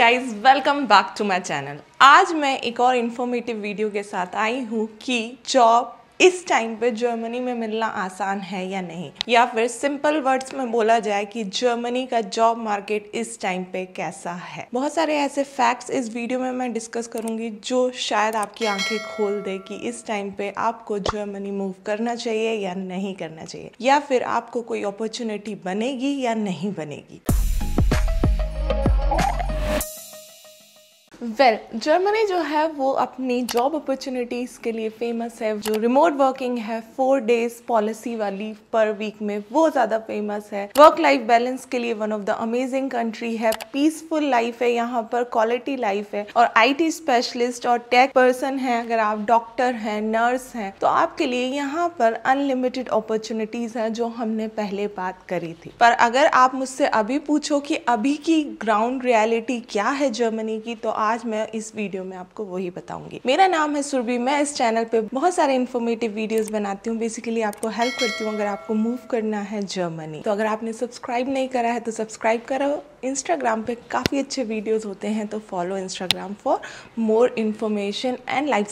guys welcome back to my channel आज मैं एक और इन्फॉर्मेटिव वीडियो के साथ आई हूँ कि जॉब इस टाइम पे जर्मनी में मिलना आसान है या नहीं या फिर सिंपल वर्ड्स में बोला जाए कि जर्मनी का जॉब मार्केट इस टाइम पे कैसा है बहुत सारे ऐसे फैक्ट्स इस वीडियो में मैं डिस्कस करूंगी जो शायद आपकी आंखें खोल दे कि इस टाइम पे आपको जर्मनी मूव करना चाहिए या नहीं करना चाहिए या फिर आपको कोई अपॉर्चुनिटी बनेगी या नहीं बनेगी वेल well, जर्मनी जो है वो अपनी जॉब अपॉर्चुनिटीज़ के लिए फेमस है जो रिमोट वर्किंग है फोर डेज पॉलिसी वाली पर वीक में वो ज़्यादा फेमस है वर्क लाइफ बैलेंस के लिए one of the amazing country है पीसफुल लाइफ है यहाँ पर क्वालिटी लाइफ है और आईटी स्पेशलिस्ट और टेक पर्सन है अगर आप डॉक्टर हैं नर्स हैं तो आपके लिए यहाँ पर अनलिमिटेड अपॉर्चुनिटीज़ हैं जो हमने पहले बात करी थी पर अगर आप मुझसे अभी पूछो कि अभी की ग्राउंड रियलिटी क्या है जर्मनी की तो आप आज मैं इस वीडियो में आपको वही बताऊंगी मेरा नाम है सुरभि मैं इस चैनल पे बहुत सारे इन्फॉर्मेटिव वीडियोस बनाती हूँ बेसिकली आपको हेल्प करती हूँ अगर आपको मूव करना है जर्मनी तो अगर आपने सब्सक्राइब नहीं करा है तो सब्सक्राइब करो इंस्टाग्राम पे काफ़ी अच्छे वीडियोज होते हैं तो follow Instagram for more information and life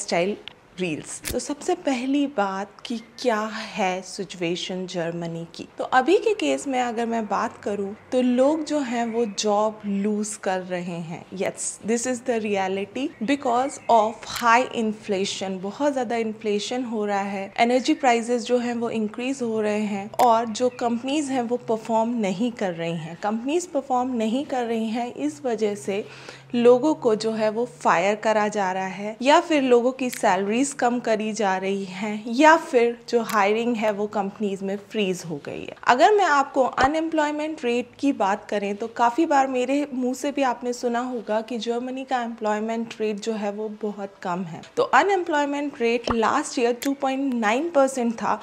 reels तो सबसे पहली बात कि क्या है सिचुएशन जर्मनी की तो अभी के केस में अगर मैं बात करूँ तो लोग जो हैं वो जॉब लूज कर रहे हैं yes this is the reality because of high inflation बहुत ज़्यादा इन्फ्लेशन हो रहा है एनर्जी प्राइजेस जो हैं वो इंक्रीज हो रहे हैं और जो कंपनीज हैं वो परफॉर्म नहीं कर रही हैं कंपनीज परफॉर्म नहीं कर रही हैं इस वजह से लोगों को जो है वो फायर करा जा रहा है या फिर लोगों की सैलरीज कम करी जा रही हैं या फिर जो हायरिंग है वो कंपनीज में फ्रीज हो गई है अगर मैं आपको अनएम्प्लॉयमेंट रेट की बात करें तो काफ़ी बार मेरे मुंह से भी आपने सुना होगा कि जर्मनी का एम्प्लॉयमेंट रेट जो है वो बहुत कम है तो unemployment rate last year two percent था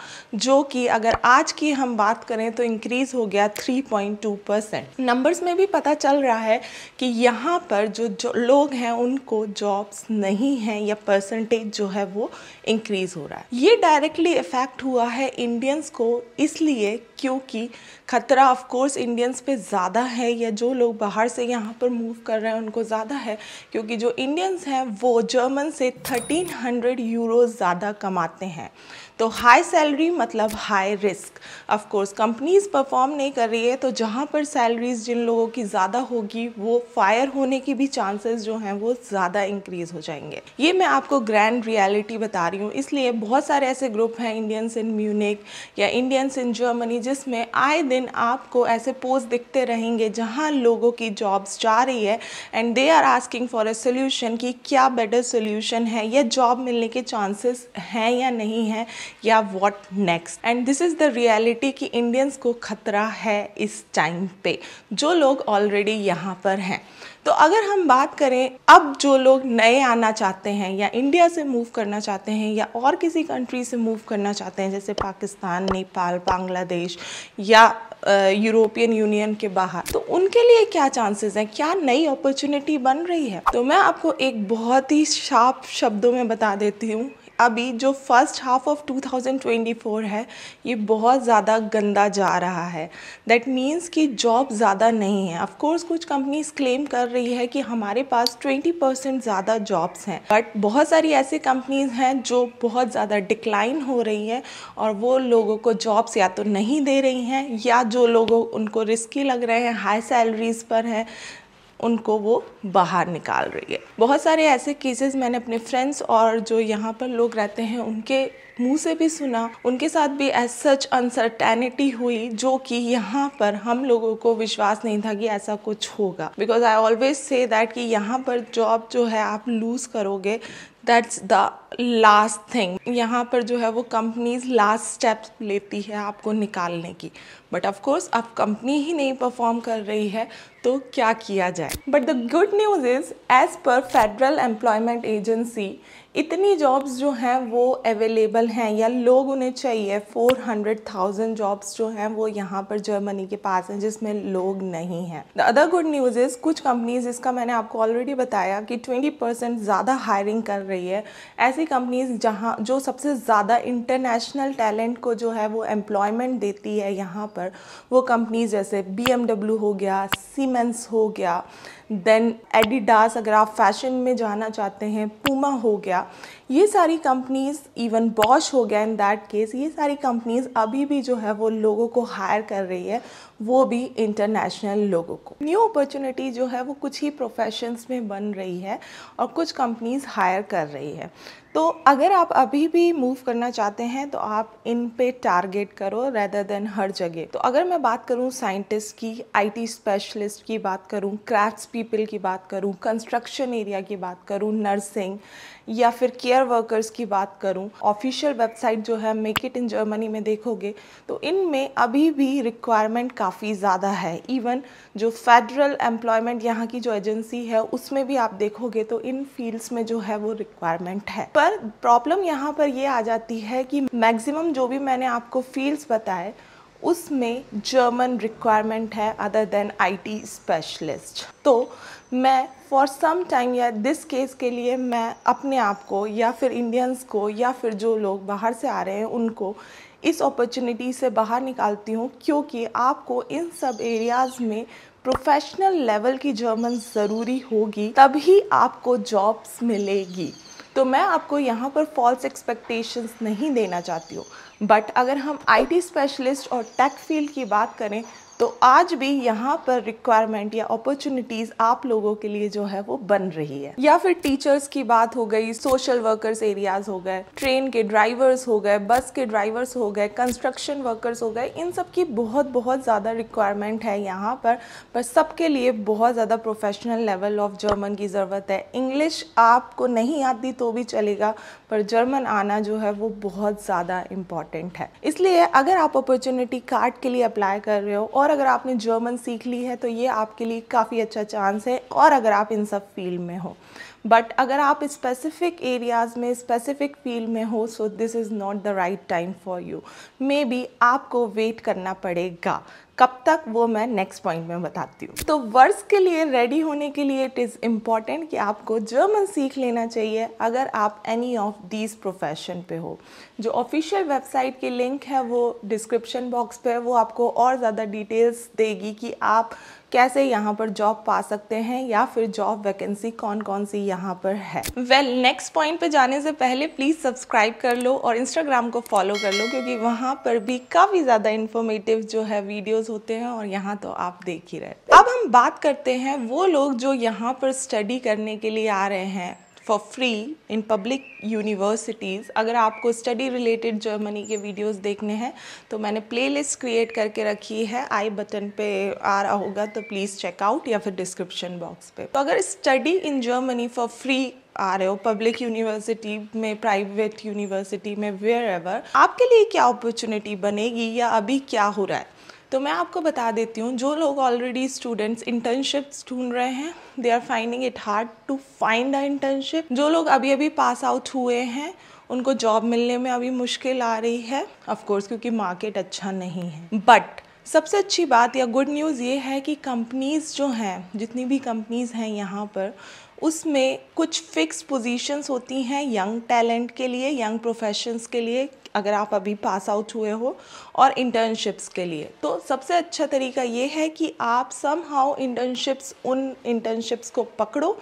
जो कि अगर आज की हम बात करें तो इंक्रीज हो गया थ्री परसेंट नंबर्स में भी पता चल रहा है कि यहाँ पर जो जो लोग हैं उनको जॉब्स नहीं हैं या परसेंटेज जो है वो इंक्रीज़ हो रहा है ये डायरेक्टली इफ़ेक्ट हुआ है इंडियंस को इसलिए क्योंकि ख़तरा ऑफ कोर्स इंडियंस पे ज़्यादा है या जो लोग बाहर से यहाँ पर मूव कर रहे हैं उनको ज़्यादा है क्योंकि जो इंडियंस हैं वो जर्मन से 1300 यूरो ज़्यादा कमाते हैं तो हाई सैलरी मतलब high risk of course companies perform नहीं कर रही है तो जहाँ पर सैलरीज जिन लोगों की ज़्यादा होगी वो फायर होने की भी चांसेस जो हैं वो ज़्यादा इंक्रीज हो जाएंगे ये मैं आपको ग्रैंड रियलिटी बता रही हूँ इसलिए बहुत सारे ऐसे ग्रुप हैं इंडियंस इन म्यूनिक या इंडियंस इन जर्मनी जिसमें आए दिन आपको ऐसे पोस्ट दिखते रहेंगे जहां लोगों की जॉब्स जा रही है and they are asking for a solution कि क्या बेटर सोल्यूशन है या जॉब मिलने के चांसेस हैं या नहीं है या what next and this is the reality कि इंडियंस को खतरा है इस टाइम पे जो लोग ऑलरेडी यहाँ पर हैं तो अगर हम बात करें अब जो लोग नए आना चाहते हैं या इंडिया से मूव करना चाहते हैं या और किसी कंट्री से मूव करना चाहते हैं जैसे पाकिस्तान नेपाल बांग्लादेश या यूरोपियन यूनियन के बाहर तो उनके लिए क्या चांसेस हैं क्या नई अपॉर्चुनिटी बन रही है तो मैं आपको एक बहुत ही शार्प शब्दों में बता देती हूँ अभी जो फर्स्ट हाफ ऑफ 2024 है ये बहुत ज़्यादा गंदा जा रहा है दैट मीन्स कि जॉब ज़्यादा नहीं है ऑफकोर्स कुछ कंपनीज क्लेम कर रही है कि हमारे पास 20 परसेंट ज़्यादा जॉब्स हैं बट बहुत सारी ऐसी कंपनीज हैं जो बहुत ज़्यादा डिक्लाइन हो रही हैं और वो लोगों को जॉब्स या तो नहीं दे रही हैं या जो लोगों उनको रिस्की लग रहे हैं हाई सैलरीज़ पर हैं उनको वो बाहर निकाल रही है बहुत सारे ऐसे केसेस मैंने अपने फ्रेंड्स और जो यहाँ पर लोग रहते हैं उनके मुंह से भी सुना उनके साथ भी एज सच अनसर्टेनिटी हुई जो कि यहाँ पर हम लोगों को विश्वास नहीं था कि ऐसा कुछ होगा because I always say that कि यहाँ पर जॉब जो है आप लूज़ करोगे दैट्स द लास्ट थिंग यहाँ पर जो है वो कंपनीज लास्ट स्टेप्स लेती है आपको निकालने की बट ऑफकोर्स अब कंपनी ही नहीं परफॉर्म कर रही है तो क्या किया जाए but the good news is as per federal employment agency इतनी जॉब्स जो हैं वो अवेलेबल हैं या लोग उन्हें चाहिए 400,000 जॉब्स जो हैं वो यहाँ पर जर्मनी के पास हैं जिसमें लोग नहीं हैं the other good news is कुछ कंपनीज़ इसका मैंने आपको ऑलरेडी बताया कि 20 परसेंट ज़्यादा हायरिंग कर रही है ऐसी कंपनीज़ जहाँ जो सबसे ज़्यादा इंटरनेशनल टैलेंट को जो है वो एम्प्लॉयमेंट देती है यहाँ पर वो कंपनीज़ जैसे बी हो गया सीमेंस हो गया देन एडिडास अगर आप फैशन में जाना चाहते हैं पूमा हो गया ये सारी कंपनीज़ इवन बॉश हो गया इन दैट केस ये सारी कंपनीज़ अभी भी जो है वो लोगों को हायर कर रही है वो भी इंटरनेशनल लोगों को न्यू अपॉर्चुनिटी जो है वो कुछ ही प्रोफेशंस में बन रही है और कुछ कंपनीज़ हायर कर रही है तो अगर आप अभी भी मूव करना चाहते हैं तो आप इन पे टारगेट करो रेदर देन हर जगह तो अगर मैं बात करूँ साइंटिस्ट की आईटी स्पेशलिस्ट की बात करूँ क्राफ्ट्स पीपल की बात करूँ कंस्ट्रक्शन एरिया की बात करूँ नर्सिंग या फिर केयर वर्कर्स की बात करूँ ऑफिशियल वेबसाइट जो है मेक इट इन जर्मनी में देखोगे तो इनमें अभी भी रिक्वायरमेंट काफ़ी ज़्यादा है इवन जो फेडरल एम्प्लॉयमेंट यहाँ की जो एजेंसी है उसमें भी आप देखोगे तो इन फील्ड्स में जो है वो रिक्वायरमेंट है पर पर प्रॉब्लम यहाँ पर ये आ जाती है कि मैक्सिमम जो भी मैंने आपको फील्ड्स बताए उसमें जर्मन रिक्वायरमेंट है अदर देन आईटी स्पेशलिस्ट तो मैं फॉर सम टाइम या दिस केस के लिए मैं अपने आप को या फिर इंडियंस को या फिर जो लोग बाहर से आ रहे हैं उनको इस अपॉर्चुनिटी से बाहर निकालती हूँ क्योंकि आपको इन सब एरियाज़ में प्रोफेशनल लेवल की जर्मन ज़रूरी होगी तभी आपको जॉब्स मिलेगी तो मैं आपको यहाँ पर फॉल्स एक्सपेक्टेशंस नहीं देना चाहती हूँ बट अगर हम आईटी स्पेशलिस्ट और टेक फील्ड की बात करें तो आज भी यहाँ पर रिक्वायरमेंट या अपॉर्चुनिटीज़ आप लोगों के लिए जो है वो बन रही है या फिर टीचर्स की बात हो गई सोशल वर्कर्स एरियाज हो गए ट्रेन के ड्राइवर्स हो गए बस के ड्राइवर्स हो गए कंस्ट्रक्शन वर्कर्स हो गए इन सब की बहुत बहुत ज़्यादा रिक्वायरमेंट है यहाँ पर पर सबके लिए बहुत ज़्यादा प्रोफेशनल लेवल ऑफ जर्मन की ज़रूरत है इंग्लिश आपको नहीं आती तो भी चलेगा पर जर्मन आना जो है वो बहुत ज़्यादा इम्पॉर्टेंट है इसलिए अगर आप अपॉर्चुनिटी कार्ड के लिए अप्लाई कर रहे हो और और अगर आपने जर्मन सीख ली है तो ये आपके लिए काफ़ी अच्छा चांस है और अगर आप इन सब फील्ड में हो बट अगर आप स्पेसिफिक एरियाज़ में स्पेसिफिक फील्ड में हो so this is not the right time for you may be आपको वेट करना पड़ेगा कब तक वो मैं नेक्स्ट पॉइंट में बताती हूँ तो वर्ड्स के लिए रेडी होने के लिए इट इज़ इम्पॉर्टेंट कि आपको जर्मन सीख लेना चाहिए अगर आप एनी ऑफ दीज प्रोफेशन पे हो जो ऑफिशियल वेबसाइट की लिंक है वो डिस्क्रिप्शन बॉक्स पे वो आपको और ज़्यादा डिटेल्स देगी कि आप कैसे यहाँ पर जॉब पा सकते हैं या फिर जॉब वैकेंसी कौन कौन सी यहाँ पर है वेल नेक्स्ट पॉइंट पे जाने से पहले प्लीज़ सब्सक्राइब कर लो और इंस्टाग्राम को फॉलो कर लो क्योंकि वहाँ पर भी काफ़ी ज़्यादा इन्फॉर्मेटिव जो है वीडियोज़ होते हैं और यहाँ तो आप देख ही रहे अब हम बात करते हैं वो लोग जो यहाँ पर स्टडी करने के लिए आ रहे हैं for free in public universities अगर आपको स्टडी रिलेटेड जर्मनी के वीडियोस देखने हैं तो मैंने प्लेलिस्ट क्रिएट करके रखी है आई बटन पे आ रहा होगा तो प्लीज़ चेकआउट या फिर डिस्क्रिप्शन बॉक्स पे तो अगर study in Germany for free आ रहे हो पब्लिक यूनिवर्सिटी में प्राइवेट यूनिवर्सिटी में वेयर एवर आपके लिए क्या अपॉर्चुनिटी बनेगी या अभी क्या हो रहा है तो मैं आपको बता देती हूँ जो लोग ऑलरेडी स्टूडेंट्स इंटर्नशिप्स ढूंढ रहे हैं they are finding it hard to find a internship जो लोग अभी अभी पास आउट हुए हैं उनको जॉब मिलने में अभी मुश्किल आ रही है ऑफकोर्स क्योंकि मार्केट अच्छा नहीं है बट सबसे अच्छी बात या गुड न्यूज़ ये है कि कंपनीज़ जो हैं जितनी भी कंपनीज़ हैं यहाँ पर उसमें कुछ फिक्स पोजीशंस होती हैं यंग टैलेंट के लिए यंग प्रोफेशंस के लिए अगर आप अभी पास आउट हुए हो और इंटर्नशिप्स के लिए तो सबसे अच्छा तरीका ये है कि आप सम हाउ इंटर्नशिप्स उन इंटर्नशिप्स को पकड़ो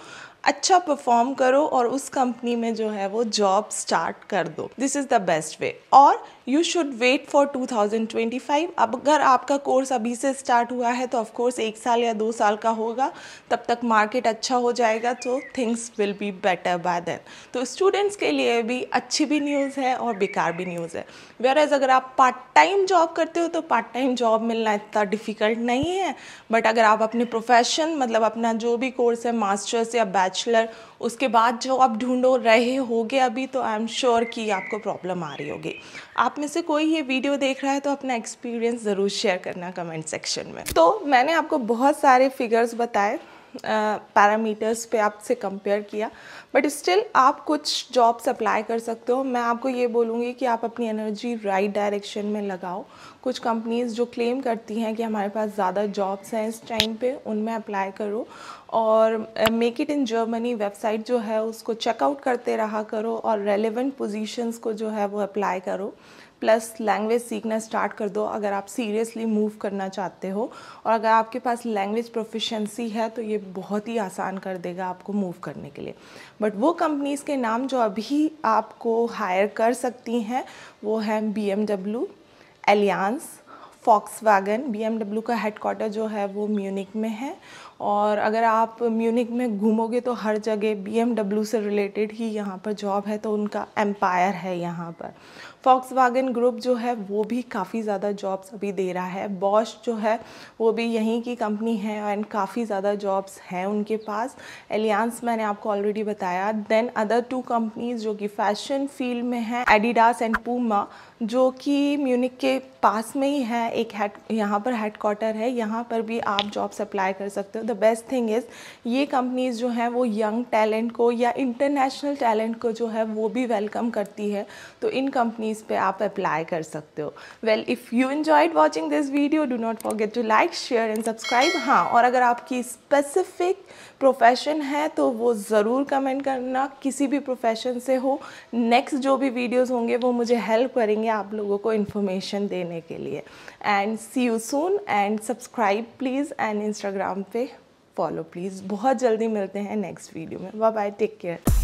अच्छा परफॉर्म करो और उस कंपनी में जो है वो जॉब स्टार्ट कर दो this is the best way और यू शुड वेट फॉर 2025 अब अगर आपका कोर्स अभी से स्टार्ट हुआ है तो ऑफकोर्स एक साल या दो साल का होगा तब तक मार्केट अच्छा हो जाएगा तो things will be better by then तो स्टूडेंट्स के लिए भी अच्छी भी न्यूज़ है और बेकार भी न्यूज़ है वेयर एज अगर आप पार्ट टाइम जॉब करते हो तो पार्ट टाइम जॉब मिलना इतना डिफ़िकल्ट नहीं है बट अगर आप अपने प्रोफेशन मतलब अपना जो भी कोर्स है मास्टर्स या बैचलर उसके बाद जो आप ढूंढो रहे होगे अभी तो आई एम श्योर कि आपको प्रॉब्लम आ रही होगी आप में से कोई ये वीडियो देख रहा है तो अपना एक्सपीरियंस ज़रूर शेयर करना कमेंट सेक्शन में तो मैंने आपको बहुत सारे फिगर्स बताए पैरामीटर्स पे आपसे कंपेयर किया बट स्टिल आप कुछ जॉब्स अप्लाई कर सकते हो मैं आपको ये बोलूँगी कि आप अपनी एनर्जी राइट डायरेक्शन में लगाओ कुछ कंपनीज़ जो क्लेम करती हैं कि हमारे पास ज़्यादा जॉब्स हैं इस टाइम पे उनमें अप्लाई करो और make it in Germany website जो है उसको चेकआउट करते रहा करो और रेलिवेंट पोजिशंस को जो है वो अप्लाई करो प्लस लैंग्वेज सीखना स्टार्ट कर दो अगर आप सीरियसली मूव करना चाहते हो और अगर आपके पास लैंग्वेज प्रोफिशेंसी है तो ये बहुत ही आसान कर देगा आपको मूव करने के लिए बट वो कंपनीज़ के नाम जो अभी आपको हायर कर सकती हैं वो हैं B M W Allianz Volkswagen B का हेड क्वार्टर जो है वो म्यूनिक में है और अगर आप म्यूनिक में घूमोगे तो हर जगह बी से रिलेटेड ही यहाँ पर जॉब है तो उनका एम्पायर है यहाँ पर फॉक्स वागन ग्रुप जो है वो भी काफ़ी ज़्यादा जॉब्स अभी दे रहा है बॉश जो है वो भी यहीं की कंपनी है एंड काफ़ी ज़्यादा जॉब्स हैं उनके पास एलियांस मैंने आपको ऑलरेडी बताया देन अदर टू कंपनीज जो कि फैशन फील्ड में है एडिडास एंड पूमा जो कि म्यूनिक के पास में ही है एक हेड यहाँ पर हेड क्वार्टर है यहाँ पर भी आप जॉब्स अप्लाई कर सकते हो बेस्ट थिंग इज़ ये कंपनीज़ जो हैं वो यंग टैलेंट को या इंटरनेशनल टैलेंट को जो है वो भी वेलकम करती है तो इन कंपनीज़ पे आप अप्लाई कर सकते हो well if you enjoyed watching this video do not forget to like share and subscribe हाँ और अगर आपकी स्पेसिफिक प्रोफेशन है तो वो ज़रूर कमेंट करना किसी भी प्रोफेशन से हो नेक्स्ट जो भी वीडियोज़ होंगे वो मुझे हेल्प करेंगे आप लोगों को इन्फॉर्मेशन देने के लिए and see you soon and subscribe please and Instagram पे फॉलो प्लीज़ बहुत जल्दी मिलते हैं नेक्स्ट वीडियो में बाय बाय टेक केयर